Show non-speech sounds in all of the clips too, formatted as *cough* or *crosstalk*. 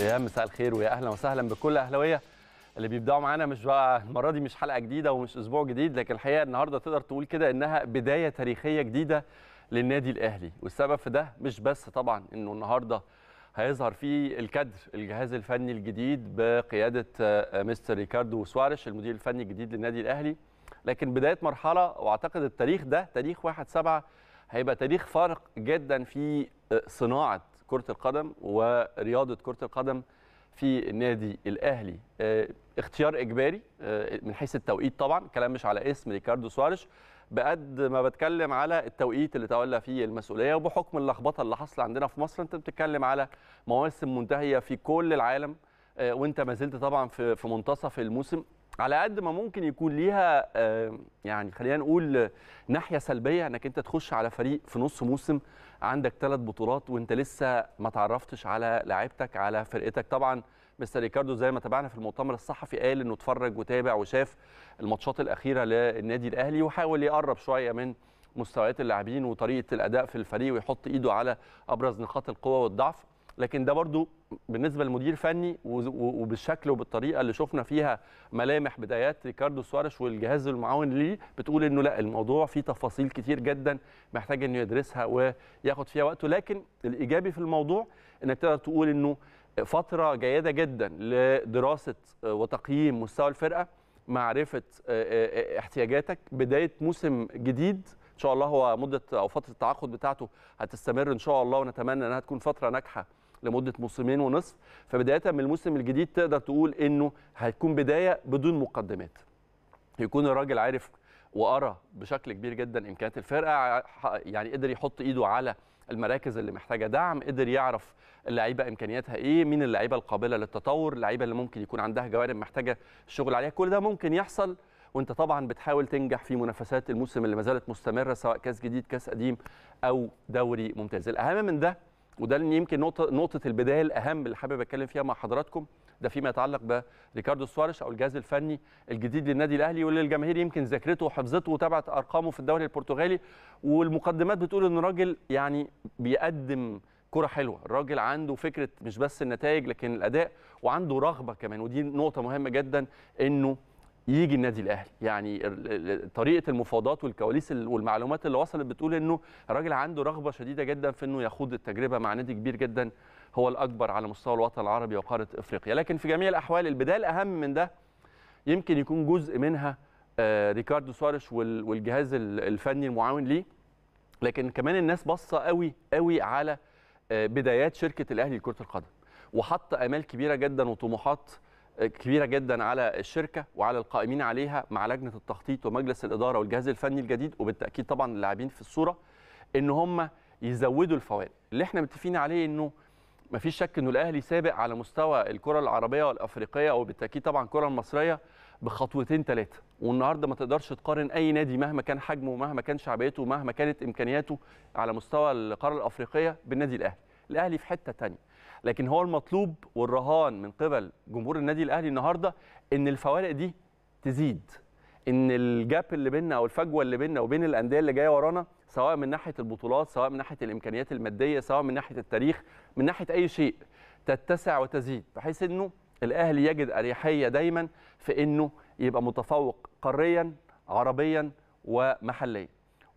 يا مساء الخير ويا اهلا وسهلا بكل اهلاويه اللي بيبداوا معانا مش بقى المره دي مش حلقه جديده ومش اسبوع جديد لكن الحقيقه النهارده تقدر تقول كده انها بدايه تاريخيه جديده للنادي الاهلي والسبب في ده مش بس طبعا انه النهارده هيظهر فيه الكادر الجهاز الفني الجديد بقياده آه، مستر ريكاردو سوارش المدير الفني الجديد للنادي الاهلي لكن بدايه مرحله واعتقد التاريخ ده تاريخ 1 7 هيبقى تاريخ فارق جدا في آه، صناعه كرة القدم ورياضة كرة القدم في النادي الأهلي آه، اختيار إجباري آه، من حيث التوقيت طبعا كلام مش على اسم ريكاردو سوارش بقد ما بتكلم على التوقيت اللي تولى فيه المسؤوليه وبحكم اللخبطه اللي حاصله عندنا في مصر انت بتتكلم على مواسم منتهيه في كل العالم آه، وانت ما زلت طبعا في في منتصف الموسم على قد ما ممكن يكون ليها يعني خلينا نقول ناحيه سلبيه انك انت تخش على فريق في نص موسم عندك ثلاث بطولات وانت لسه ما تعرفتش على لعيبتك على فرقتك طبعا مستر ريكاردو زي ما تابعنا في المؤتمر الصحفي قال انه اتفرج وتابع وشاف الماتشات الاخيره للنادي الاهلي وحاول يقرب شويه من مستويات اللاعبين وطريقه الاداء في الفريق ويحط ايده على ابرز نقاط القوه والضعف لكن ده برضو بالنسبه لمدير فني وبالشكل وبالطريقه اللي شفنا فيها ملامح بدايات ريكاردو سوارش والجهاز المعاون ليه بتقول انه لا الموضوع فيه تفاصيل كتير جدا محتاج انه يدرسها وياخد فيها وقته لكن الايجابي في الموضوع انك تقدر تقول انه فتره جيده جدا لدراسه وتقييم مستوى الفرقه معرفه احتياجاتك بدايه موسم جديد ان شاء الله هو مده او فتره التعاقد بتاعته هتستمر ان شاء الله ونتمنى انها تكون فتره ناجحه لمده موسمين ونصف فبدايه من الموسم الجديد تقدر تقول انه هتكون بدايه بدون مقدمات يكون الراجل عارف وارى بشكل كبير جدا امكانيات الفرقه يعني قدر يحط ايده على المراكز اللي محتاجه دعم قدر يعرف اللعيبه امكانياتها ايه مين اللعيبه القابله للتطور اللعيبه اللي ممكن يكون عندها جوانب محتاجه شغل عليها كل ده ممكن يحصل وانت طبعا بتحاول تنجح في منافسات الموسم اللي ما زالت مستمره سواء كاس جديد كاس قديم او دوري ممتاز الاهم من ده وده يمكن نقطه نقطه البدايه الاهم اللي حابب اتكلم فيها مع حضراتكم ده فيما يتعلق بريكاردو سواريش او الجهاز الفني الجديد للنادي الاهلي واللي الجماهير يمكن ذاكرته وحفظته وتابعت ارقامه في الدوري البرتغالي والمقدمات بتقول ان الراجل يعني بيقدم كرة حلوة الراجل عنده فكرة مش بس النتائج لكن الأداء وعنده رغبة كمان ودي نقطة مهمة جدا أنه يجي النادي الاهلي يعني طريقه المفاوضات والكواليس والمعلومات اللي وصلت بتقول انه الراجل عنده رغبه شديده جدا في انه يخوض التجربه مع نادي كبير جدا هو الاكبر على مستوى الوطن العربي وقاره افريقيا لكن في جميع الاحوال البدايه الاهم من ده يمكن يكون جزء منها آه، ريكاردو سوارش والجهاز الفني المعاون ليه لكن كمان الناس باصه قوي قوي على آه، بدايات شركه الاهلي لكره القدم وحط امال كبيره جدا وطموحات كبيره جدا على الشركه وعلى القائمين عليها مع لجنه التخطيط ومجلس الاداره والجهاز الفني الجديد وبالتاكيد طبعا اللاعبين في الصوره ان هم يزودوا الفوائد اللي احنا متفقين عليه انه ما فيش شك انه الاهلي سابق على مستوى الكره العربيه والافريقيه وبالتاكيد طبعا الكره المصريه بخطوتين ثلاثه والنهارده ما تقدرش تقارن اي نادي مهما كان حجمه ومهما كان شعبيته ومهما كانت امكانياته على مستوى القاره الافريقيه بالنادي الاهلي الاهلي في حته ثانيه لكن هو المطلوب والرهان من قبل جمهور النادي الاهلي النهارده ان الفوارق دي تزيد ان الجاب اللي بيننا او الفجوه اللي بيننا وبين الانديه اللي جايه ورانا سواء من ناحيه البطولات سواء من ناحيه الامكانيات الماديه سواء من ناحيه التاريخ من ناحيه اي شيء تتسع وتزيد بحيث انه الاهلي يجد اريحيه دايما في انه يبقى متفوق قاريا عربيا ومحليا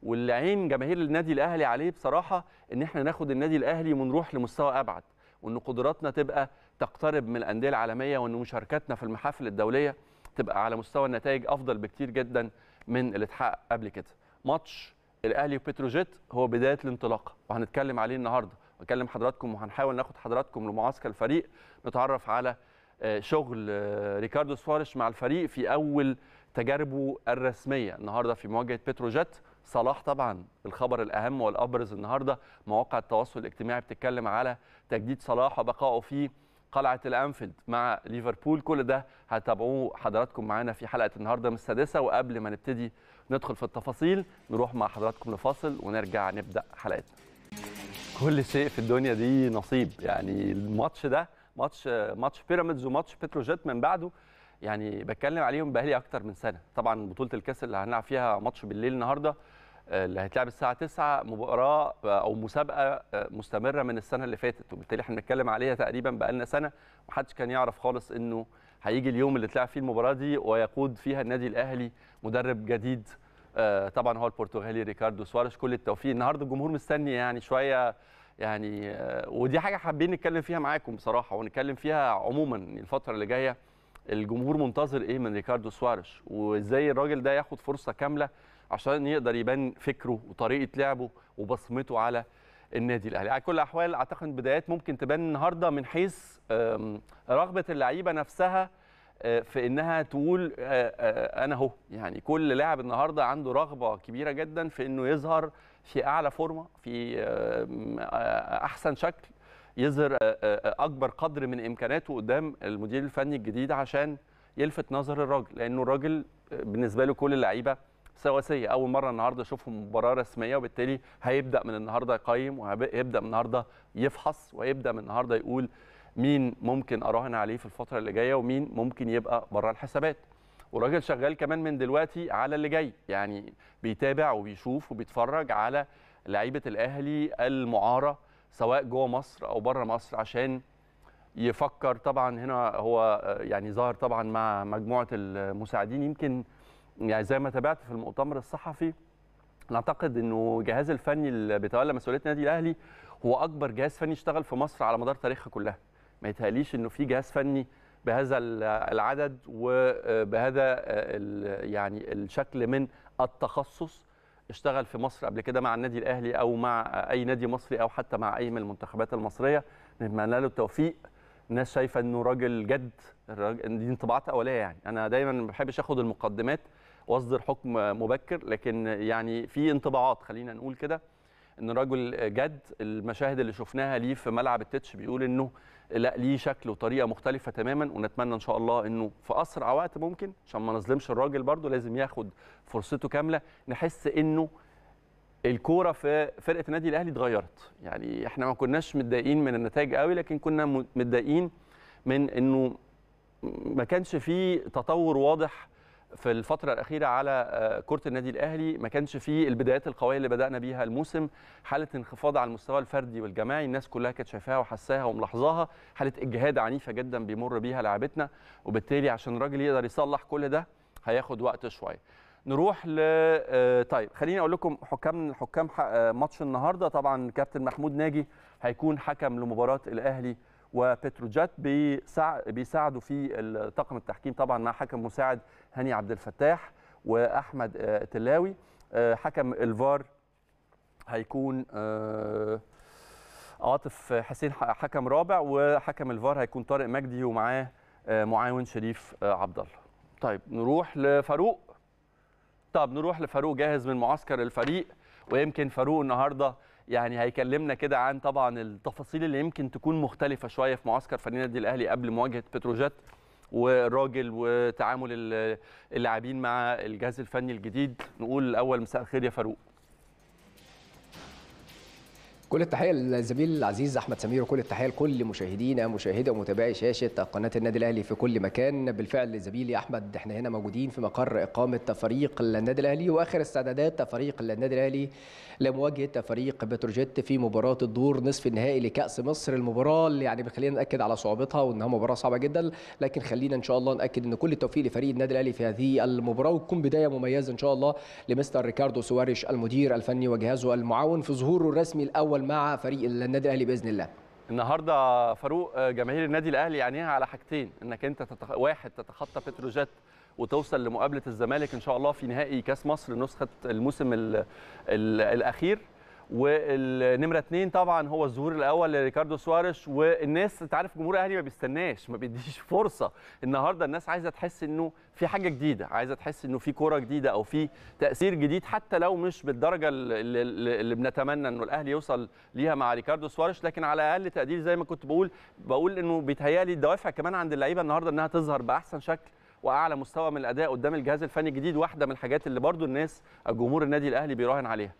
والعين جماهير النادي الاهلي عليه بصراحه ان احنا ناخد النادي الاهلي ونروح لمستوى ابعد وان قدراتنا تبقى تقترب من الانديه العالميه وان مشاركتنا في المحافل الدوليه تبقى على مستوى النتائج افضل بكتير جدا من اللي اتحقق قبل كده ماتش الاهلي وبتروجيت هو بدايه الانطلاقه وهنتكلم عليه النهارده هنكلم حضراتكم وهنحاول ناخد حضراتكم لمعسكر الفريق نتعرف على آه، شغل آه، ريكاردو سوارش مع الفريق في اول تجاربه الرسميه النهارده في مواجهه بتروجيت صلاح طبعا الخبر الاهم والابرز النهارده مواقع التواصل الاجتماعي بتتكلم على تجديد صلاح وبقائه في قلعه الانفيلد مع ليفربول كل ده هتابعوه حضراتكم معانا في حلقه النهارده من السادسه وقبل ما نبتدي ندخل في التفاصيل نروح مع حضراتكم لفاصل ونرجع نبدا حلقتنا كل شيء في الدنيا دي نصيب يعني الماتش ده ماتش ماتش بيراميدز وماتش بتروجيت من بعده يعني بتكلم عليهم بقالي اكتر من سنه طبعا بطوله الكاس اللي هنلعب فيها ماتش بالليل النهارده اللي هيتلعب الساعه 9 مباراه او مسابقه آه، مستمره من السنه اللي فاتت وبالتالي احنا بنتكلم عليها تقريبا بقالنا سنه محدش كان يعرف خالص انه هيجي اليوم اللي اتلعب فيه المباراه دي ويقود فيها النادي الاهلي مدرب جديد آه، طبعا هو البرتغالي ريكاردو سواريش كل التوفيق النهارده الجمهور مستني يعني شويه يعني آه، ودي حاجه حابين نتكلم فيها معاكم بصراحه ونتكلم فيها عموما الفتره اللي جايه الجمهور منتظر ايه من ريكاردو سواريش وازاي الراجل ده ياخد فرصه كامله عشان يقدر يبان فكره وطريقه لعبه وبصمته على النادي الاهلي على كل الاحوال اعتقد بدايات ممكن تبان النهارده من حيث رغبه اللعيبه نفسها آه، في انها تقول آه، آه، انا اهو يعني كل لاعب النهارده عنده رغبه كبيره جدا في انه يظهر في اعلى فورمه في احسن شكل يظهر اكبر قدر من امكاناته قدام المدير الفني الجديد عشان يلفت نظر الراجل لانه الراجل بالنسبه له كل اللعيبه سواسيه اول مره النهارده اشوفهم مباراه رسميه وبالتالي هيبدا من النهارده يقيم وهيبدا من النهارده يفحص وهيبدا من النهارده يقول مين ممكن اراهن عليه في الفتره اللي جايه ومين ممكن يبقى بره الحسابات والراجل شغال كمان من دلوقتي على اللي جاي يعني بيتابع وبيشوف وبيتفرج على لعيبه الاهلي المعاره سواء جوه مصر او بره مصر عشان يفكر طبعا هنا هو يعني ظاهر طبعا مع مجموعه المساعدين يمكن يعني زي ما تابعت في المؤتمر الصحفي نعتقد انه الجهاز الفني اللي بيتولى مسؤوليه النادي الاهلي هو اكبر جهاز فني اشتغل في مصر على مدار تاريخها كلها ما يتهيأليش انه في جهاز فني بهذا العدد وبهذا يعني الشكل من التخصص اشتغل في مصر قبل كده مع النادي الاهلي او مع اي نادي مصري او حتى مع اي من المنتخبات المصريه نتمنى له التوفيق الناس شايفه انه راجل جد دي انطباعات اوليه يعني انا دايما ما بحبش اخد المقدمات واصدر حكم مبكر لكن يعني في انطباعات خلينا نقول كده ان الراجل جد المشاهد اللي شفناها ليه في ملعب التتش بيقول انه لا ليه شكل وطريقه مختلفه تماما ونتمنى ان شاء الله انه في اسرع وقت ممكن عشان ما نظلمش الراجل برده لازم ياخد فرصته كامله نحس انه الكوره في فرقه النادي الاهلي اتغيرت يعني احنا ما كناش متضايقين من النتائج قوي لكن كنا متضايقين من انه ما كانش فيه تطور واضح في الفترة الأخيرة على آه، كرة النادي الأهلي ما كانش فيه البدايات القوية اللي بدأنا بيها الموسم حالة انخفاض على المستوى الفردي والجماعي الناس كلها كانت شايفاها وحساها وملاحظاها حالة إجهاد عنيفة جدا بيمر بيها لاعبتنا وبالتالي عشان الراجل يقدر يصلح كل ده هياخد وقت شوية نروح ل آه، طيب خليني اقول لكم حكام حكام آه، ماتش النهارده طبعا كابتن محمود ناجي هيكون حكم لمباراه الاهلي وبتروجات بيساعدوا في طاقم التحكيم طبعا مع حكم مساعد هاني عبد الفتاح واحمد آه، تلاوي آه، حكم الفار هيكون آه، عاطف حسين حكم رابع وحكم الفار هيكون طارق مجدي ومعاه معاون شريف عبد الله طيب نروح لفاروق طب نروح لفاروق جاهز من معسكر الفريق ويمكن فاروق النهارده يعني هيكلمنا كده عن طبعا التفاصيل اللي يمكن تكون مختلفه شويه في معسكر فريق النادي الاهلي قبل مواجهه بتروجيت والراجل وتعامل اللاعبين مع الجهاز الفني الجديد نقول الاول مساء الخير يا فاروق كل التحية للزميل العزيز أحمد سمير وكل التحية لكل مشاهدينا مشاهدي ومتابعي شاشة قناة النادي الأهلي في كل مكان بالفعل زميلي أحمد إحنا هنا موجودين في مقر إقامة فريق النادي الأهلي وآخر استعدادات فريق النادي الأهلي لمواجهه فريق بتروجيت في مباراه الدور نصف النهائي لكاس مصر المباراه اللي يعني خلينا ناكد على صعوبتها وانها مباراه صعبه جدا لكن خلينا ان شاء الله ناكد ان كل التوفيق لفريق النادي الاهلي في هذه المباراه وتكون بدايه مميزه ان شاء الله لمستر ريكاردو سواريش المدير الفني وجهازه المعاون في ظهوره الرسمي الاول مع فريق النادي الاهلي باذن الله النهارده فاروق آه، جماهير النادي الاهلي يعنيها على حاجتين انك انت تتخ... واحد تتخطى بتروجيت وتوصل لمقابله الزمالك ان شاء الله في نهائي كاس مصر نسخه الموسم الـ الـ الاخير والنمره اثنين طبعا هو الظهور الاول لريكاردو سواريش والناس انت عارف جمهور الاهلي ما بيستناش ما بيديش فرصه النهارده الناس عايزه تحس انه في حاجه جديده عايزه تحس انه في كوره جديده او في تاثير جديد حتى لو مش بالدرجه اللي, اللي بنتمنى انه الاهلي يوصل ليها مع ريكاردو سواريش لكن على اقل تقدير زي ما كنت بقول بقول انه بيتهيالي الدوافع كمان عند اللعيبه النهارده انها تظهر باحسن شكل واعلى مستوى من الاداء قدام الجهاز الفني الجديد واحده من الحاجات اللي برضو الناس جمهور النادي الاهلي بيراهن عليها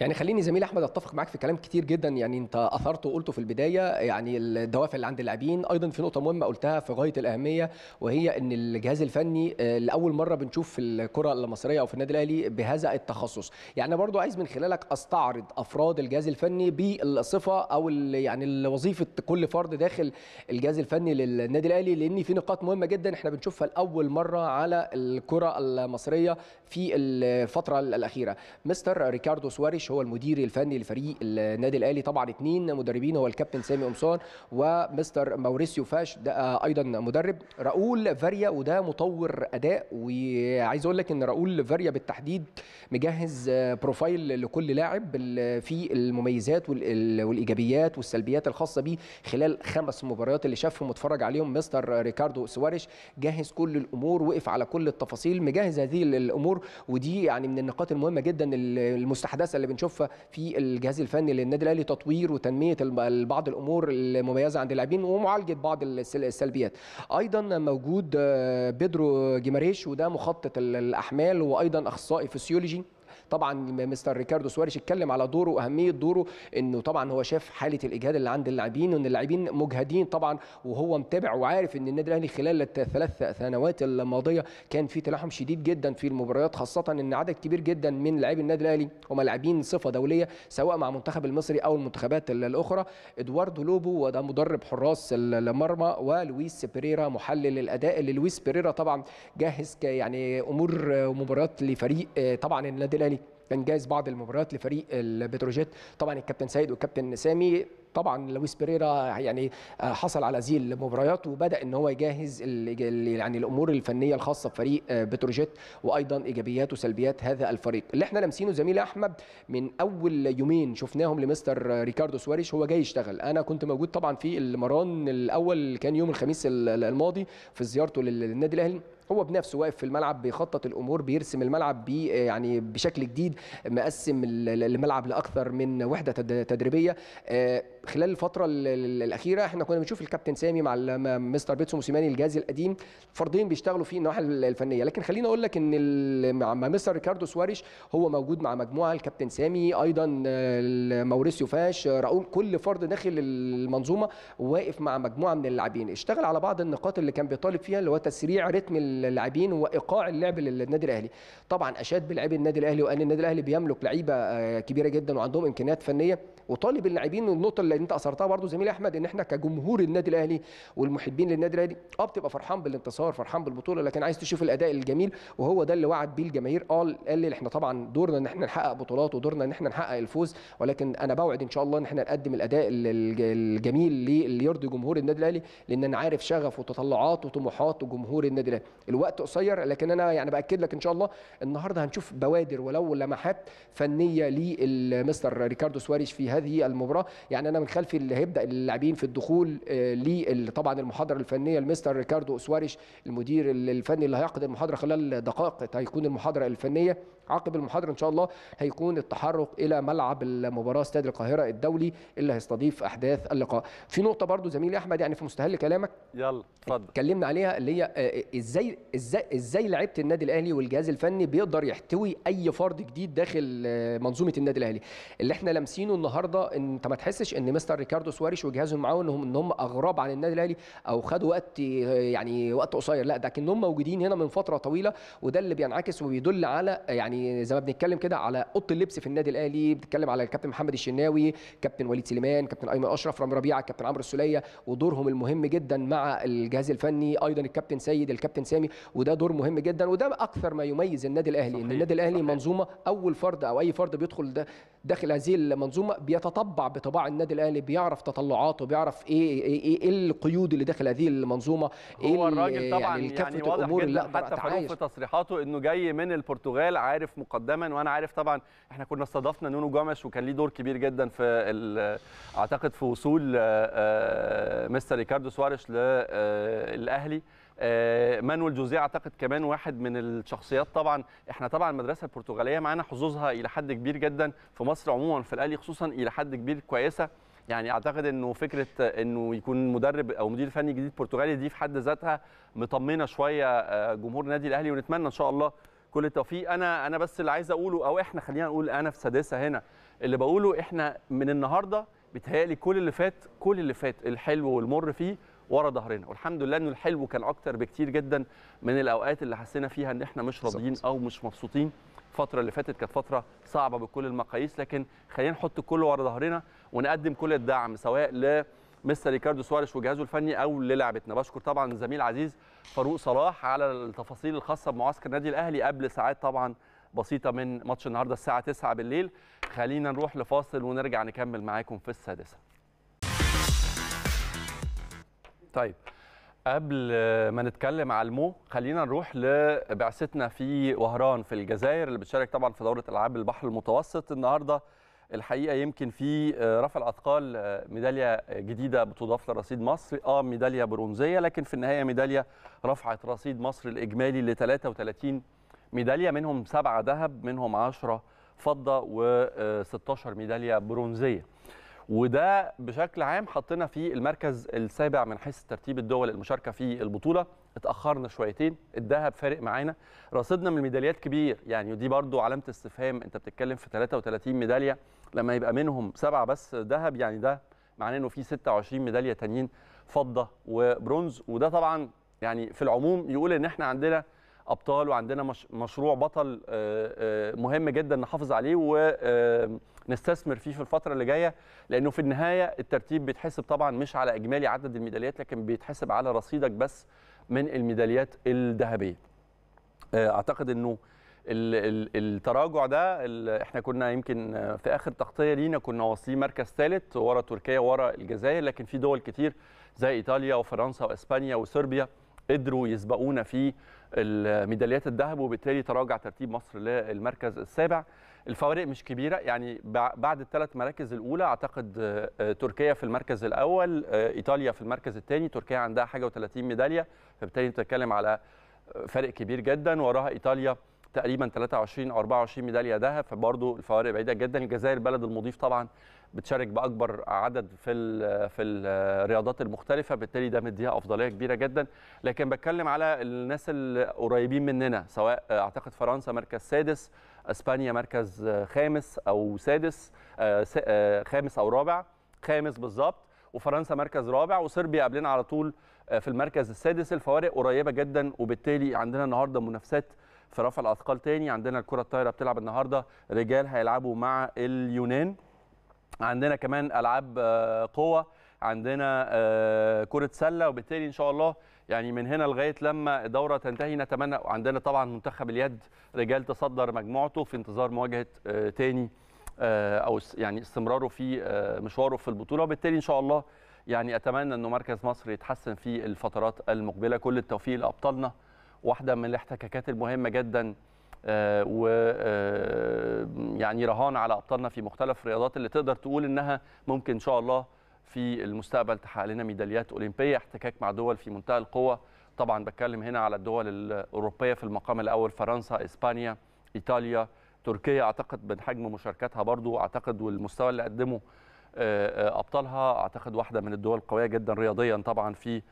يعني خليني زميلي احمد اتفق معاك في كلام كتير جدا يعني انت اثرته وقلته في البدايه يعني الدوافع اللي عند اللاعبين ايضا في نقطه مهمه قلتها في غايه الاهميه وهي ان الجهاز الفني آه، لاول مره بنشوف في الكره المصريه او في النادي الاهلي بهذا التخصص يعني انا برضو عايز من خلالك استعرض افراد الجهاز الفني بالصفه او يعني وظيفه كل فرد داخل الجهاز الفني للنادي الاهلي لان في نقاط مهمه جدا احنا بنشوفها لاول مره على الكره المصريه في الفتره الاخيره مستر ريكاردو سواريش الدرويش هو المدير الفني لفريق النادي الاهلي طبعا اثنين مدربين هو الكابتن سامي قمصان ومستر ماوريسيو فاش ده ايضا مدرب راؤول فاريا وده مطور اداء وعايز اقول لك ان راؤول فاريا بالتحديد مجهز بروفايل لكل لاعب في المميزات والايجابيات والسلبيات الخاصه بيه خلال خمس مباريات اللي شافهم واتفرج عليهم مستر ريكاردو سواريش جهز كل الامور وقف على كل التفاصيل مجهز هذه الامور ودي يعني من النقاط المهمه جدا المستحدثه اللي بنشوفها في الجهاز الفني للنادي الاهلي تطوير وتنميه بعض الامور المميزه عند اللاعبين ومعالجه بعض السلبيات ايضا موجود آه، بيدرو جيماريش وده مخطط الاحمال وايضا اخصائي فسيولوجي طبعا مستر ريكاردو سواريش اتكلم على دوره واهميه دوره انه طبعا هو شاف حاله الاجهاد اللي عند اللاعبين وان اللاعبين مجهدين طبعا وهو متابع وعارف ان النادي الاهلي خلال الثلاث سنوات الماضيه كان في تلاحم شديد جدا في المباريات خاصه ان عدد كبير جدا من لاعبي النادي الاهلي هم لاعبين صفه دوليه سواء مع المنتخب المصري او المنتخبات الاخرى ادواردو لوبو وده مدرب حراس المرمى ولويس بيريرا محلل الاداء اللي لويس بيريرا طبعا جهز يعني امور مباريات لفريق آه، طبعا النادي الاهلي كان جايز بعض المباريات لفريق البتروجيت طبعا الكابتن سيد والكابتن سامي طبعا لويس بيريرا يعني آه، حصل على هذه المباريات وبدا ان هو يجهز يعني الامور الفنيه الخاصه بفريق آه، بتروجيت وايضا ايجابيات وسلبيات هذا الفريق اللي احنا لامسينه زميلي احمد من اول يومين شفناهم لمستر آه، ريكاردو سواريش هو جاي يشتغل انا كنت موجود طبعا في المران الاول كان يوم الخميس الماضي في زيارته للنادي الاهلي هو بنفسه واقف في الملعب بيخطط الامور بيرسم الملعب بي يعني بشكل جديد مقسم الملعب لاكثر من وحده تدريبيه آه، خلال الفتره الاخيره احنا كنا بنشوف الكابتن سامي مع مستر بيتسو موسيماني الجهاز القديم فردين بيشتغلوا فيه النواحي الفنيه لكن خليني اقول لك ان مع مستر ريكاردو سواريش هو موجود مع مجموعه الكابتن سامي ايضا ماوريسيو فاش راؤول كل فرد داخل المنظومه واقف مع مجموعه من اللاعبين اشتغل على بعض النقاط اللي كان بيطالب فيها اللي هو تسريع رتم اللاعبين وايقاع اللعب للنادي الاهلي طبعا اشاد بلعب النادي الاهلي وقال النادي الاهلي بيملك لعيبه آه، كبيره جدا وعندهم امكانيات فنيه وطالب اللاعبين النقطه اللي اللي انت اثرتها برضو زميلي احمد ان احنا كجمهور النادي الاهلي والمحبين للنادي الاهلي اه بتبقى فرحان بالانتصار فرحان بالبطوله لكن عايز تشوف الاداء الجميل وهو ده اللي وعد بيه الجماهير آه، قال قال لي احنا طبعا دورنا ان احنا نحقق بطولات ودورنا ان احنا نحقق الفوز ولكن انا بوعد ان شاء الله ان احنا نقدم الاداء الجميل اللي يرضي جمهور النادي الاهلي لان انا عارف شغف وتطلعات وطموحات جمهور النادي الاهلي الوقت قصير لكن انا يعني باكد لك ان شاء الله النهارده هنشوف بوادر ولو لمحات فنيه للمستر ريكاردو سواريش في هذه المباراه يعني انا الخلفي اللي هيبدا اللاعبين في الدخول آه، لطبعا طبعا المحاضره الفنيه المستر ريكاردو اسواريش المدير الفني اللي هيعقد المحاضره خلال دقائق هيكون المحاضره الفنيه عقب المحاضره ان شاء الله هيكون التحرك الى ملعب المباراه استاد القاهره الدولي اللي هيستضيف احداث اللقاء في نقطه برضو زميلي احمد يعني في مستهل كلامك يلا اتفضل اتكلمنا عليها اللي هي آه، ازاي ازاي ازاي لعيبه النادي الاهلي والجهاز الفني بيقدر يحتوي اي فرد جديد داخل آه، منظومه النادي الاهلي اللي احنا لامسينه النهارده ان انت ما تحسش ان مستر ريكاردو سواريش وجهازه معاه ان هم اغراب عن النادي الاهلي او خدوا وقت آه، يعني وقت قصير لا ده كانهم موجودين هنا من فتره طويله وده اللي بينعكس وبيدل على يعني يعني زي ما بنتكلم كده على اوضه اللبس في النادي الاهلي بنتكلم على الكابتن محمد الشناوي كابتن وليد سليمان كابتن ايمن اشرف رامي ربيعه كابتن عمرو السوليه ودورهم المهم جدا مع الجهاز الفني ايضا الكابتن سيد الكابتن سامي وده دور مهم جدا وده اكثر ما يميز النادي الاهلي صحيح. ان النادي الاهلي صحيح. منظومه اول فرد او اي فرد بيدخل ده داخل هذه المنظومه بيتطبع بطباع النادي الاهلي بيعرف تطلعاته بيعرف ايه ايه, إيه, إيه القيود اللي داخل هذه المنظومه ايه هو الراجل طبعا يعني, يعني واضح جدا حتى في تصريحاته انه جاي من البرتغال عارف عارف مقدما وانا عارف طبعا احنا كنا استضفنا نونو جامش وكان ليه دور كبير جدا في اعتقد في وصول آه، آه، مستر ريكاردو سواريش للاهلي آه، مانويل جوزيه اعتقد كمان واحد من الشخصيات طبعا احنا طبعا المدرسه البرتغاليه معانا حظوظها الى حد كبير جدا في مصر عموما في الاهلي خصوصا الى حد كبير كويسه يعني اعتقد انه فكره انه يكون مدرب او مدير فني جديد برتغالي دي في حد ذاتها مطمنه شويه جمهور النادي الاهلي ونتمنى ان شاء الله كل التوفيق انا انا بس اللي عايز اقوله او احنا خلينا نقول انا في سادسه هنا اللي بقوله احنا من النهارده بيتهيألي كل اللي فات كل اللي فات الحلو والمر فيه ورا ظهرنا والحمد لله انه الحلو كان اكتر بكتير جدا من الاوقات اللي حسينا فيها ان احنا مش راضيين او مش مبسوطين الفتره اللي فاتت كانت فتره صعبه بكل المقاييس لكن خلينا نحط كله ورا ظهرنا ونقدم كل الدعم سواء ل مستر ريكاردو سواريش وجهازه الفني او للعبتنا بشكر طبعا الزميل عزيز فاروق صلاح على التفاصيل الخاصه بمعسكر النادي الاهلي قبل ساعات طبعا بسيطه من ماتش النهارده الساعه 9 بالليل خلينا نروح لفاصل ونرجع نكمل معاكم في السادسه طيب قبل ما نتكلم على المو خلينا نروح لبعثتنا في وهران في الجزائر اللي بتشارك طبعا في دوره العاب البحر المتوسط النهارده الحقيقه يمكن في آه، رفع الاثقال آه، ميداليه جديده بتضاف لرصيد مصر اه ميداليه برونزيه لكن في النهايه ميداليه رفعت رصيد مصر الاجمالي ل 33 ميداليه منهم سبعه ذهب منهم 10 فضه و16 آه، ميداليه برونزيه وده بشكل عام حطينا في المركز السابع من حيث ترتيب الدول المشاركه في البطوله اتاخرنا شويتين الذهب فارق معانا رصيدنا من الميداليات كبير يعني ودي برضو علامه استفهام انت بتتكلم في 33 ميداليه لما يبقى منهم سبعه بس ذهب يعني ده معناه انه في 26 ميداليه تانيين فضه وبرونز وده طبعا يعني في العموم يقول ان احنا عندنا ابطال وعندنا مشروع بطل آه، آه، مهم جدا نحافظ عليه ونستثمر آه، فيه في الفتره اللي جايه لانه في النهايه الترتيب بيتحسب طبعا مش على اجمالي عدد الميداليات لكن بيتحسب على رصيدك بس من الميداليات الذهبيه اعتقد انه التراجع ده احنا كنا يمكن في اخر تغطيه لينا كنا واصلين مركز ثالث ورا تركيا ورا الجزائر لكن في دول كتير زي ايطاليا وفرنسا واسبانيا وصربيا قدروا يسبقونا في ميداليات الذهب وبالتالي تراجع ترتيب مصر للمركز السابع الفوارق مش كبيره يعني بعد الثلاث مراكز الاولى اعتقد آه، آه، تركيا في المركز الاول آه، ايطاليا في المركز الثاني تركيا عندها حاجه و30 ميداليه فبالتالي بتتكلم على فرق كبير جدا وراها ايطاليا تقريبا 23 او 24 ميداليه ذهب فبرضه الفوارق بعيده جدا الجزائر بلد المضيف طبعا بتشارك باكبر عدد في في الرياضات المختلفه بالتالي ده مديها افضليه كبيره جدا لكن بتكلم على الناس القريبين مننا سواء اعتقد فرنسا مركز سادس اسبانيا مركز خامس او سادس آه، آه، خامس او رابع خامس بالظبط وفرنسا مركز رابع وصربيا قبلنا على طول آه، في المركز السادس الفوارق قريبه جدا وبالتالي عندنا النهارده منافسات في رفع الاثقال تاني عندنا الكره الطايره بتلعب النهارده رجال هيلعبوا مع اليونان عندنا كمان العاب آه، قوه عندنا آه، كره سله وبالتالي ان شاء الله يعني من هنا لغايه لما الدوره تنتهي نتمنى عندنا طبعا منتخب اليد رجال تصدر مجموعته في انتظار مواجهه آه، تاني او يعني استمراره في مشواره في البطوله وبالتالي ان شاء الله يعني اتمنى انه مركز مصر يتحسن في الفترات المقبله كل التوفيق لابطالنا واحده من الاحتكاكات المهمه جدا آه، و آه، يعني رهان على ابطالنا في مختلف الرياضات اللي تقدر تقول انها ممكن ان شاء الله في المستقبل تحقق لنا ميداليات اولمبيه احتكاك مع دول في منتهى القوه طبعا بتكلم هنا على الدول الاوروبيه في المقام الاول فرنسا اسبانيا ايطاليا تركيا اعتقد بحجم مشاركتها برضو اعتقد والمستوى اللي قدمه آه، ابطالها اعتقد واحده من الدول القويه جدا رياضيا طبعا في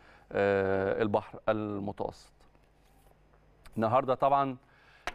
البحر المتوسط النهارده طبعا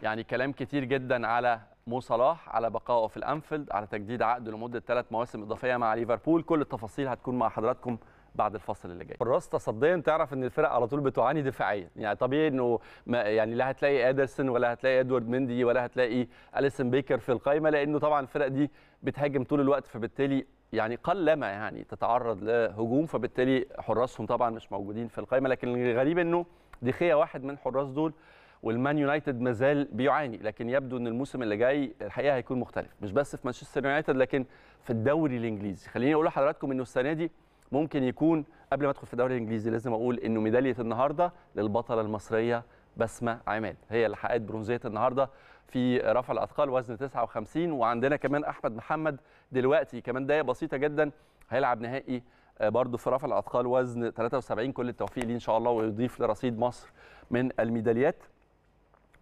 يعني كلام كتير جدا على مو صلاح على بقائه في الانفيلد على تجديد عقده لمده ثلاث مواسم اضافيه مع ليفربول كل التفاصيل هتكون مع حضراتكم بعد الفصل اللي جاي حراس تصديا تعرف ان الفرق على طول بتعاني دفاعيا يعني طبيعي انه يعني لا هتلاقي ادرسون ولا هتلاقي ادوارد مندي ولا هتلاقي اليسن بيكر في القائمه لانه طبعا الفرق دي بتهاجم طول الوقت فبالتالي يعني قلما يعني تتعرض لهجوم فبالتالي حراسهم طبعا مش موجودين في القائمه لكن الغريب انه دخيا واحد من الحراس دول والمان يونايتد مازال بيعاني لكن يبدو ان الموسم اللي جاي الحقيقه هيكون مختلف مش بس في مانشستر يونايتد لكن في الدوري الانجليزي خليني اقول لحضراتكم انه السنه دي ممكن يكون قبل ما ادخل في الدوري الانجليزي لازم اقول انه ميداليه النهارده للبطله المصريه بسمه عماد هي اللي حققت برونزيه النهارده في رفع الاثقال وزن 59 وعندنا كمان احمد محمد دلوقتي كمان دقيقه بسيطه جدا هيلعب نهائي آه، برضه في رفع الاثقال وزن 73 كل التوفيق ليه ان شاء الله ويضيف لرصيد مصر من الميداليات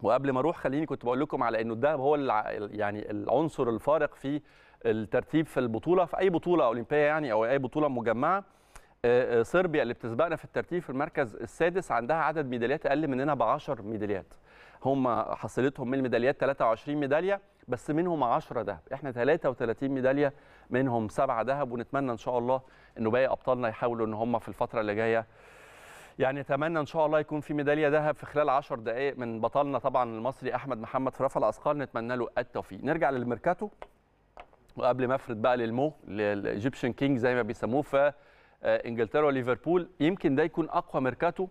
وقبل ما اروح خليني كنت بقول لكم على انه الذهب هو يعني العنصر الفارق في الترتيب في البطوله في اي بطوله اولمبيه يعني او اي بطوله مجمعه صربيا اللي بتسبقنا في الترتيب في المركز السادس عندها عدد ميداليات اقل مننا ب 10 ميداليات هم حصلتهم من الميداليات 23 ميداليه بس منهم 10 ذهب احنا 33 ميداليه منهم 7 ذهب ونتمنى ان شاء الله انه باقي ابطالنا يحاولوا ان هم في الفتره اللي جايه يعني نتمنى ان شاء الله يكون في ميداليه ذهب في خلال 10 دقائق من بطلنا طبعا المصري احمد محمد في رفع الاثقال نتمنى له التوفيق نرجع للميركاتو وقبل ما افرد بقى للمو للايجيبشن كينج زي ما بيسموه في آه، انجلترا وليفربول يمكن ده يكون اقوى ميركاتو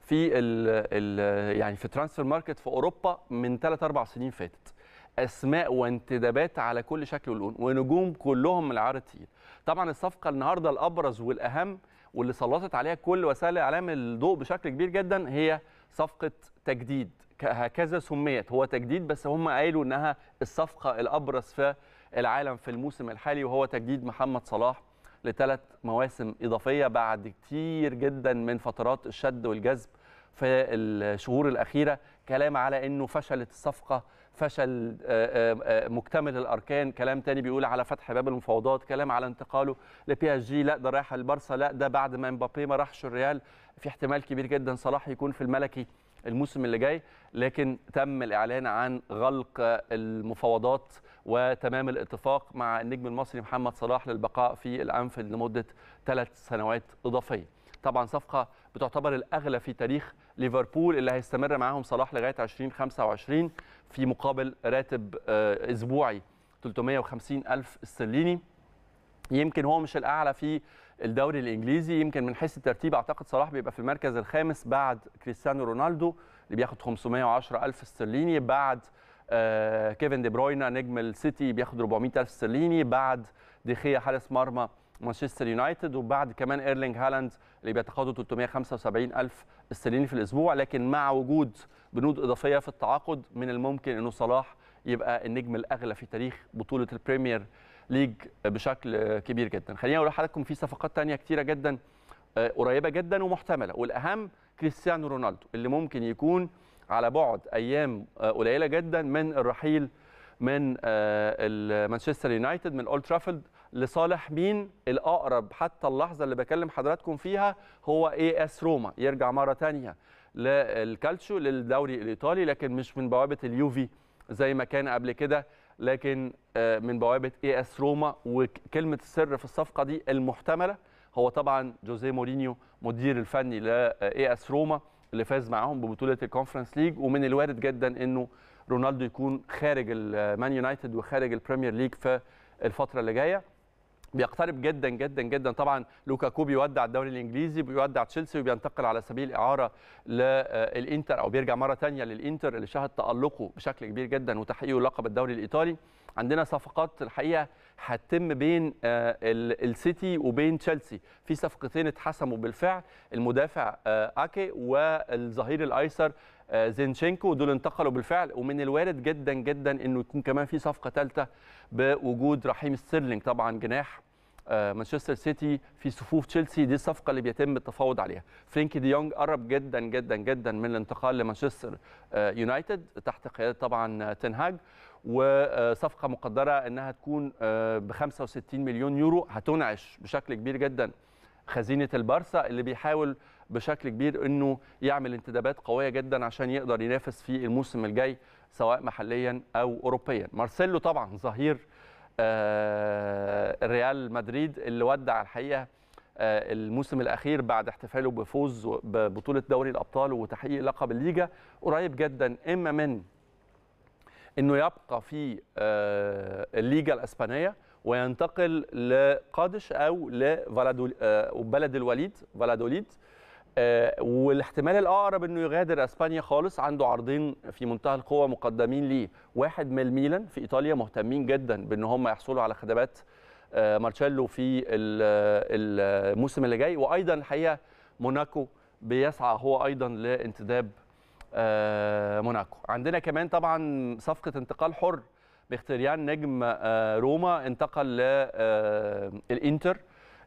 في الـ الـ يعني في ترانسفير ماركت في اوروبا من 3 4 سنين فاتت اسماء وانتدابات على كل شكل ونجوم كلهم من العار التقيل طبعا الصفقه النهارده الابرز والاهم واللي سلطت عليها كل وسائل الاعلام الضوء بشكل كبير جدا هي صفقه تجديد هكذا سميت هو تجديد بس هم قالوا انها الصفقه الابرز في العالم في الموسم الحالي وهو تجديد محمد صلاح لثلاث مواسم اضافيه بعد كتير جدا من فترات الشد والجذب في الشهور الاخيره كلام على انه فشلت الصفقه فشل آه، آه، آه، مكتمل الاركان كلام تاني بيقول على فتح باب المفاوضات كلام على انتقاله لبي اس جي لا ده رايح البارسا لا ده بعد ما امبابي ما راحش الريال في احتمال كبير جدا صلاح يكون في الملكي الموسم اللي جاي لكن تم الاعلان عن غلق المفاوضات وتمام الاتفاق مع النجم المصري محمد صلاح للبقاء في الانفيلد لمده ثلاث سنوات اضافيه طبعا صفقه بتعتبر الاغلى في تاريخ ليفربول اللي هيستمر معاهم صلاح لغايه 2025 في مقابل راتب آه، اسبوعي 350 الف استرليني يمكن هو مش الاعلى في الدوري الانجليزي يمكن من حيث الترتيب اعتقد صلاح بيبقى في المركز الخامس بعد كريستيانو رونالدو اللي بياخد 510 الف استرليني بعد آه، كيفن دي بروينا نجم السيتي بياخد 400 الف استرليني بعد ديخيا حارس مرمى مانشستر يونايتد وبعد كمان ايرلينج هالاند اللي بيتقاضوا 375 الف استرليني في الاسبوع لكن مع وجود بنود اضافيه في التعاقد من الممكن انه صلاح يبقى النجم الاغلى في تاريخ بطوله البريمير ليج بشكل كبير جدا خليني اقول لحضراتكم في صفقات ثانيه كتيره جدا آه، قريبه جدا ومحتمله والاهم كريستيانو رونالدو اللي ممكن يكون على بعد ايام آه، قليله جدا من الرحيل من آه، مانشستر يونايتد من اولد ترافلد لصالح مين الاقرب حتى اللحظه اللي بكلم حضراتكم فيها هو اي اس روما يرجع مره ثانيه للكالتشو للدوري الايطالي لكن مش من بوابه اليوفي زي ما كان قبل كده لكن آه، من بوابه اي اس روما وكلمه السر في الصفقه دي المحتمله هو طبعا جوزيه مورينيو مدير الفني لاي اس آه، روما اللي فاز معاهم ببطوله الكونفرنس ليج ومن الوارد جدا انه رونالدو يكون خارج المان آه، يونايتد وخارج البريمير ليج في الفتره اللي جايه بيقترب جدا جدا جدا طبعا لوكاكو بيودع الدوري الانجليزي بيودع تشيلسي وبينتقل على سبيل الاعاره للانتر او بيرجع مره ثانيه للانتر اللي شهد تالقه بشكل كبير جدا وتحقيقه لقب الدوري الايطالي عندنا صفقات الحقيقه هتتم بين آه، السيتي وبين تشيلسي في صفقتين اتحسموا بالفعل المدافع آه، اكي والظهير الايسر آه، زينشينكو دول انتقلوا بالفعل ومن الوارد جدا جدا انه يكون كمان في صفقه ثالثه بوجود رحيم ستيرلينج طبعا جناح آه، مانشستر سيتي في صفوف تشيلسي دي الصفقه اللي بيتم التفاوض عليها فرينكي دي يونج قرب جدا جدا جدا من الانتقال لمانشستر آه، يونايتد تحت قياده طبعا تنهاج وصفقه مقدره انها تكون ب 65 مليون يورو هتنعش بشكل كبير جدا خزينه البارسا اللي بيحاول بشكل كبير انه يعمل انتدابات قويه جدا عشان يقدر ينافس في الموسم الجاي سواء محليا او اوروبيا مارسيلو طبعا ظهير آه، ريال مدريد اللي ودع الحقيقه آه، الموسم الاخير بعد احتفاله بفوز ببطوله دوري الابطال وتحقيق لقب الليجا قريب جدا اما من انه يبقى في آه، الليجا الاسبانيه وينتقل لقادش او لبلد الوليد فالادوليد آه، والاحتمال الاقرب انه يغادر اسبانيا خالص عنده عرضين في منتهى القوه مقدمين ليه واحد من الميلان في ايطاليا مهتمين جدا بان هم يحصلوا على خدمات آه، مارشيلو في الموسم اللي جاي وايضا الحقيقه موناكو بيسعى هو ايضا لانتداب آه، موناكو عندنا كمان طبعا صفقه انتقال حر مختريان نجم روما انتقل للانتر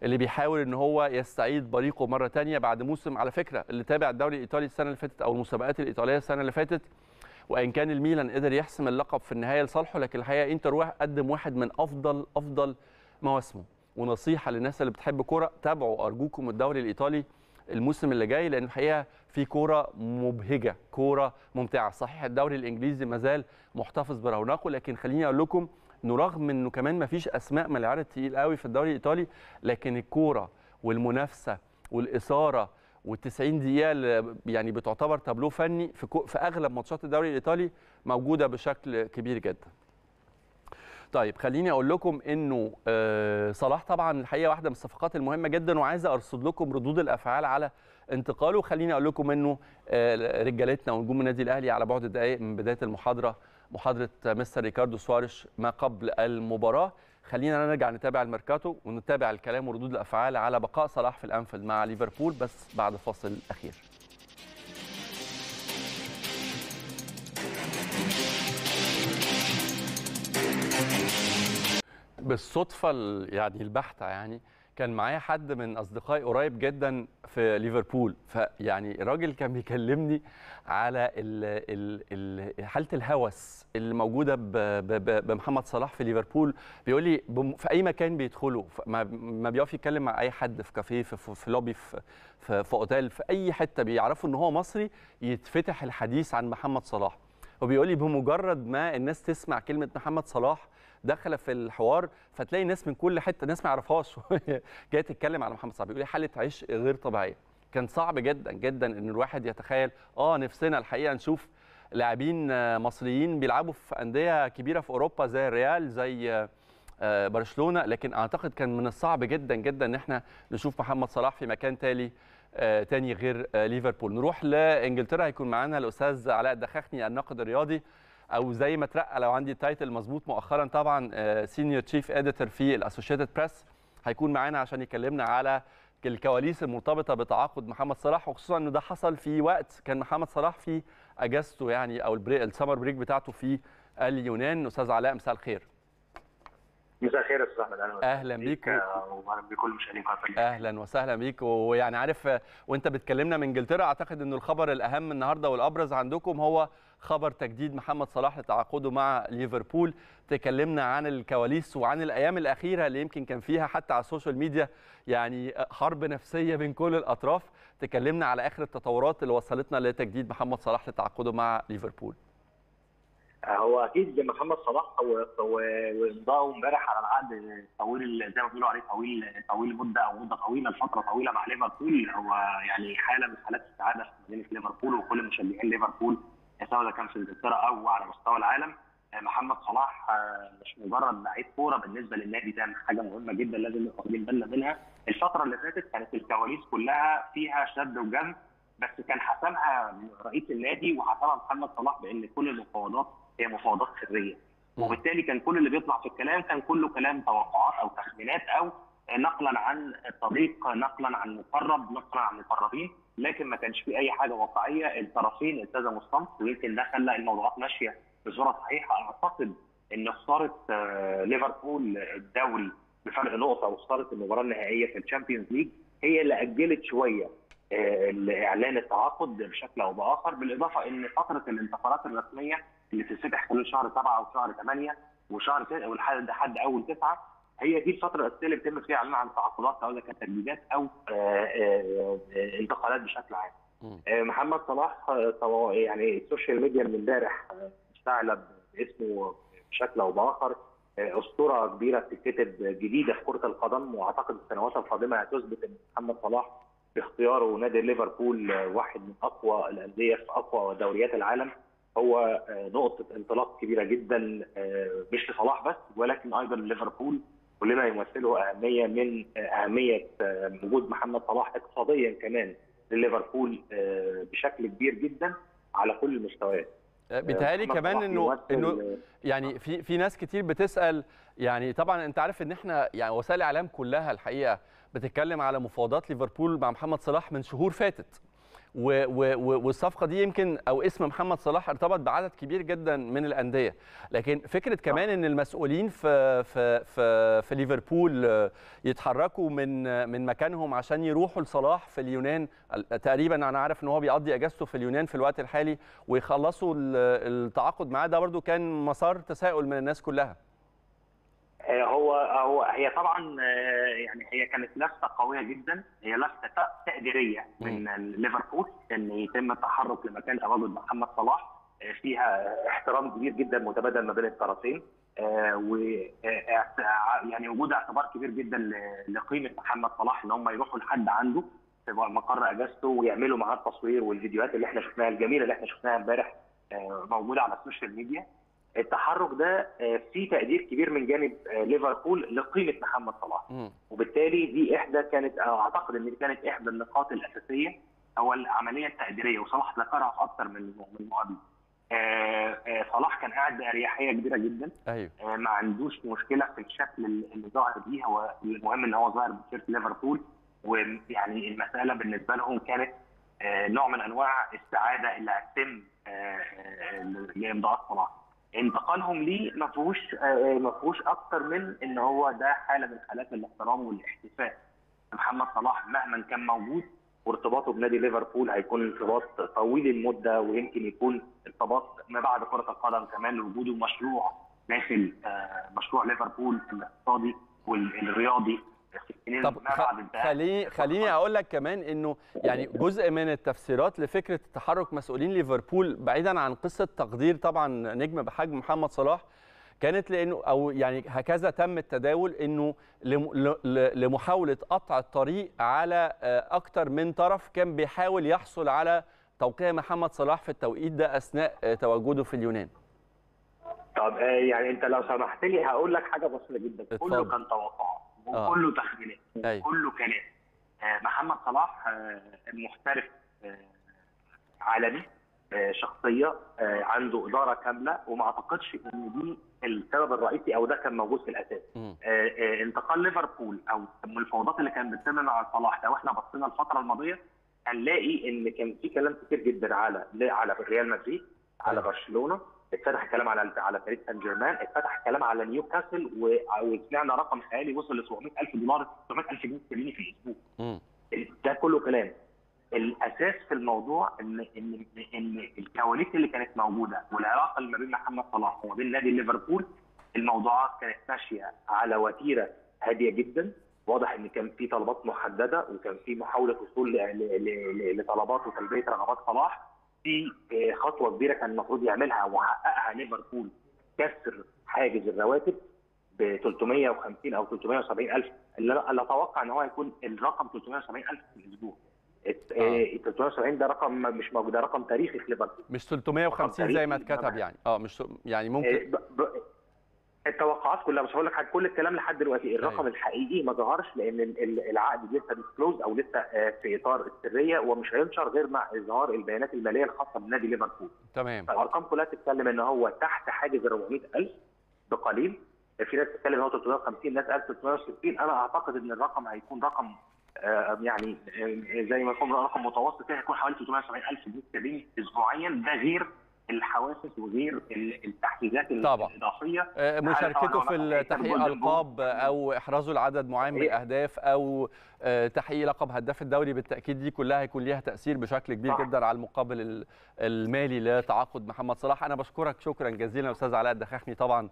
اللي بيحاول ان هو يستعيد بريقه مره ثانيه بعد موسم على فكره اللي تابع الدوري الايطالي السنه اللي فاتت او المسابقات الايطاليه السنه اللي فاتت وان كان الميلان قدر يحسم اللقب في النهايه لصالحه لكن الحقيقه انتر قدم واحد من افضل افضل مواسمه ونصيحه للناس اللي بتحب كوره تابعوا ارجوكم الدوري الايطالي الموسم اللي جاي لان الحقيقه في كوره مبهجه كوره ممتعه صحيح الدوري الانجليزي مازال محتفظ برونقه لكن خليني اقول لكم انه رغم انه كمان ما فيش اسماء من تقيل قوي في الدوري الايطالي لكن الكوره والمنافسه والاثاره وال90 دقيقه يعني بتعتبر تابلو فني في في اغلب ماتشات الدوري الايطالي موجوده بشكل كبير جدا. طيب خليني اقول لكم انه آه، صلاح طبعا الحقيقه واحده من الصفقات المهمه جدا وعايز ارصد لكم ردود الافعال على انتقاله خليني اقول لكم انه آه، رجالتنا ونجوم النادي الاهلي على بعد دقائق من بدايه المحاضره محاضره مستر ريكاردو سواريش ما قبل المباراه خلينا نرجع نتابع الميركاتو ونتابع الكلام وردود الافعال على بقاء صلاح في الانفيلد مع ليفربول بس بعد فاصل اخير بالصدفه يعني البحته يعني كان معايا حد من اصدقائي قريب جدا في ليفربول فيعني الراجل كان بيكلمني على ال ال حاله الهوس اللي موجوده بمحمد صلاح في ليفربول بيقول لي في اي مكان بيدخله ما بيقف يتكلم مع اي حد في كافيه في, في لوبي في, في, في اوتيل في اي حته بيعرفوا ان هو مصري يتفتح الحديث عن محمد صلاح وبيقول لي بمجرد ما الناس تسمع كلمه محمد صلاح داخله في الحوار فتلاقي ناس من كل حته ناس ما يعرفهاش *laughs* جايه تتكلم على محمد صلاح بيقول إيه، حاله عشق غير طبيعيه كان صعب جدا جدا ان الواحد يتخيل اه نفسنا الحقيقه نشوف لاعبين مصريين بيلعبوا في انديه كبيره في اوروبا زي الريال زي آه، برشلونه لكن اعتقد كان من الصعب جدا جدا ان احنا نشوف محمد صلاح في مكان تالي آه، تاني غير آه، ليفربول نروح لانجلترا هيكون معانا الاستاذ علاء الدخاخني الناقد الرياضي او زي ما اترقى لو عندي التايتل مظبوط مؤخرا طبعا سينيور تشيف اديتور في الاسوشيتد بريس هيكون معانا عشان يكلمنا على الكواليس المرتبطه بتعاقد محمد صلاح وخصوصا انه ده حصل في وقت كان محمد صلاح في اجازته يعني او السمر بريك بتاعته في اليونان استاذ علاء مساء الخير مساء الخير يا استاذ احمد اهلا اهلا بيك آه، بكل مشاهدين اهلا وسهلا بيك ويعني عارف وانت بتكلمنا من انجلترا اعتقد ان الخبر الاهم النهارده والابرز عندكم هو خبر تجديد محمد صلاح لتعاقده مع ليفربول تكلمنا عن الكواليس وعن الايام الاخيره اللي يمكن كان فيها حتى على السوشيال ميديا يعني حرب نفسيه بين كل الاطراف تكلمنا على اخر التطورات اللي وصلتنا لتجديد محمد صلاح لتعاقده مع ليفربول آه، هو اكيد محمد صلاح وامضائه امبارح على العقد طويل زي ما بيقولوا عليه طويل طويل مده او مده طويله لفتره طويله مع ليفربول هو يعني حاله من حالات السعاده في مدينه ليفربول وكل مشجعين ليفربول سواء اذا كان في انجلترا او على مستوى العالم آه، محمد صلاح آه، مش مجرد لعيب كوره بالنسبه للنادي ده حاجه مهمه جدا لازم نبقى واخدين بالنا منها الفتره اللي فاتت كانت الكواليس كلها فيها شد وجذب بس كان حسمها رئيس النادي وحسمها محمد صلاح بان كل المفاوضات هي مفاوضات سريه وبالتالي كان كل اللي بيطلع في الكلام كان كله كلام توقعات او تخمينات او نقلا عن طريق نقلا عن مقرب نقلا عن مقربين لكن ما كانش في اي حاجه واقعيه الطرفين التزموا الصمت ويمكن ده خلى الموضوعات ماشيه بصوره صحيحه اعتقد ان خساره آه، ليفربول الدوري بفرق نقطه وخساره المباراه النهائيه في الشامبيونز ليج هي اللي اجلت شويه لاعلان التعاقد بشكل او باخر بالاضافه ان فتره الانتقالات الرسميه اللي بتتفتح خلال شهر 7 وشهر 8 وشهر 9 ولحد حد اول 9 هي دي الفتره الاساسيه اللي بيتم فيها اعلان عن التعاقدات سواء كانت تجديدات او آه، آه، انتقالات بشكل عام. آه، محمد صلاح يعني السوشيال ميديا من امبارح استعلب باسمه بشكل او باخر اسطوره كبيره بتتكتب جديده في كره القدم واعتقد السنوات القادمه هتثبت ان محمد صلاح باختياره نادي ليفربول آه، واحد من اقوى الانديه في اقوى دوريات العالم هو آه، نقطه انطلاق كبيره جدا آه، مش لصلاح بس ولكن ايضا ليفربول ولما يمثله اهميه من اهميه وجود محمد صلاح اقتصاديا كمان لليفربول بشكل كبير جدا على كل المستويات بيتهيألي كمان انه انه يعني في في ناس كتير بتسال يعني طبعا انت عارف ان احنا يعني وسائل الاعلام كلها الحقيقه بتتكلم على مفاوضات ليفربول مع محمد صلاح من شهور فاتت و و والصفقه دي يمكن او اسم محمد صلاح ارتبط بعدد كبير جدا من الانديه لكن فكره كمان ان المسؤولين في في في, في ليفربول يتحركوا من من مكانهم عشان يروحوا لصلاح في اليونان تقريبا انا عارف ان هو بيقضي اجازته في اليونان في الوقت الحالي ويخلصوا التعاقد معاه ده برده كان مسار تساؤل من الناس كلها آه، هو هو هي طبعا آه، يعني هي كانت لفته قويه جدا هي لفته تقديريه من ليفربول ان يتم التحرك لمكان تواجد محمد صلاح آه، فيها احترام كبير جدا متبادل ما بين الطرفين و يعني وجود اعتبار كبير جدا لقيمه محمد صلاح ان هم يروحوا لحد عنده في مقر اجازته ويعملوا معاه التصوير والفيديوهات اللي احنا شفناها الجميله اللي احنا شفناها امبارح موجوده على السوشيال ميديا التحرك ده آه، في تقدير كبير من جانب آه، ليفربول لقيمه محمد صلاح وبالتالي دي احدى كانت اعتقد ان دي كانت احدى النقاط الاساسيه او العمليه التقديريه وصلاح ذكرها في اكثر من من مقابله آه، صلاح كان قاعد باريحيه كبيره جدا أيوه. ما عندوش مشكله في الشكل اللي ظاهر بيه هو المهم ان هو ظاهر بتيشيرت ليفربول ويعني المساله بالنسبه لهم كانت نوع من انواع السعاده اللي هتتم لامضاءات صلاح انتقالهم ليه ما فيهوش آه، آه، ما فيهوش اكتر من ان هو ده حاله من حالات الاحترام والاحتفاء محمد صلاح مهما كان موجود وارتباطه بنادي ليفربول هيكون ارتباط طويل المده ويمكن يكون ارتباط ما بعد كره القدم كمان وجوده مشروع داخل آه، مشروع ليفربول الاقتصادي والرياضي طب خليني خليني اقول لك كمان انه يعني جزء من التفسيرات لفكره تحرك مسؤولين ليفربول بعيدا عن قصه تقدير طبعا نجم بحجم محمد صلاح كانت لانه او يعني هكذا تم التداول انه لمحاوله قطع الطريق على آه، اكثر من طرف كان بيحاول يحصل على توقيع محمد صلاح في التوقيت ده اثناء آه، تواجده في اليونان. طب آه، يعني انت لو سمحت لي هقول لك حاجه بسيطه جدا كله كان توقعات آه. وكله آه. تحويلات أيوه. وكله كلام آه، محمد صلاح آه، محترف عالمي شخصيه عنده اداره كامله وما اعتقدش ان دي السبب الرئيسي او ده كان موجود في الاساس. انتقال ليفربول او المفاوضات اللي كانت بتتم مع صلاح لو احنا بصينا الفتره الماضيه هنلاقي ان كان في كلام كتير جدا على على ريال مدريد على أيوه. برشلونه اتفتح الكلام على على باريس سان جيرمان اتفتح الكلام على نيوكاسل وسمعنا رقم خيالي وصل ل 700000 دولار 700000 جنيه استرليني في الاسبوع ده كله كلام الاساس في الموضوع ان ان ان الكواليس اللي كانت موجوده والعلاقه اللي ما بين محمد صلاح وما بين نادي ليفربول الموضوعات كانت ماشيه على وتيره هاديه جدا واضح ان كان في طلبات محدده وكان في محاوله وصول لطلبات وتلبيه رغبات صلاح في آه، خطوه كبيره كان المفروض يعملها وحققها ليفربول كسر حاجز الرواتب ب 350 او 370 الف اللي اتوقع ان هو هيكون الرقم 370 الف في الاسبوع آه. 370 آه، ده رقم مش موجود ده رقم تاريخي في ليفربول مش 350 زي ما اتكتب يعني اه مش يعني ممكن آه، التوقعات كلها مش هقول لك حاجه كل الكلام لحد دلوقتي طيب. الرقم أيوة. الحقيقي ما ظهرش لان العقد لسه ديسكلوز او لسه آه، في اطار السريه ومش هينشر غير مع اظهار البيانات الماليه الخاصه بنادي ليفربول تمام الارقام كلها تتكلم ان هو تحت حاجز ال 400000 بقليل في ناس بتتكلم ان هو 350 ناس قالت 360 انا اعتقد ان الرقم هيكون رقم آه، يعني آه، زي ما يكون رقم متوسط يعني هيكون حوالي 370000 جنيه اسبوعيا ده غير الحوافز وغير التحفيزات الاضافيه آه، مشاركته في تحقيق القاب او احرازه لعدد معين من إيه. الاهداف او آه، تحقيق لقب هداف الدوري بالتاكيد دي كلها هيكون ليها تاثير بشكل كبير جدا على المقابل المالي لتعاقد محمد صلاح انا بشكرك شكرا جزيلا استاذ علاء الدخاخمي طبعا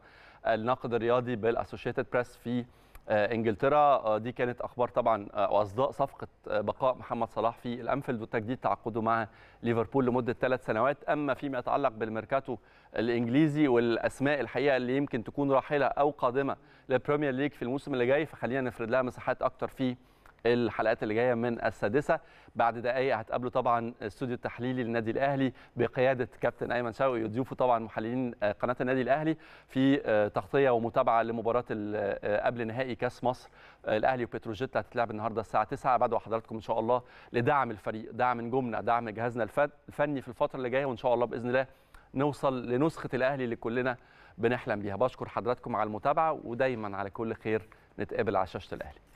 الناقد الرياضي بالاسوشيتد بريس في آه، انجلترا آه، دي كانت اخبار طبعا آه، واصداء صفقه بقاء محمد صلاح في الانفيلد وتجديد تعاقده مع ليفربول لمده ثلاث سنوات اما فيما يتعلق بالميركاتو الانجليزي والاسماء الحقيقه اللي يمكن تكون راحله او قادمه للبريمير ليج في الموسم اللي جاي فخلينا نفرد لها مساحات اكتر في الحلقات اللي جايه من السادسه بعد دقائق هتقابلوا طبعا استوديو التحليلي للنادي الاهلي بقياده كابتن ايمن شوقي وضيوفه طبعا محللين آه، قناه النادي الاهلي في آه، تغطيه ومتابعه لمباراه آه، قبل نهائي كاس مصر الاهلي وبتروجيت هتتلعب النهارده الساعه 9 بعد حضراتكم ان شاء الله لدعم الفريق دعم نجومنا دعم جهازنا الفني في الفتره اللي جايه وان شاء الله باذن الله نوصل لنسخه الاهلي اللي كلنا بنحلم بيها بشكر حضراتكم على المتابعه ودايما على كل خير نتقابل على شاشه الاهلي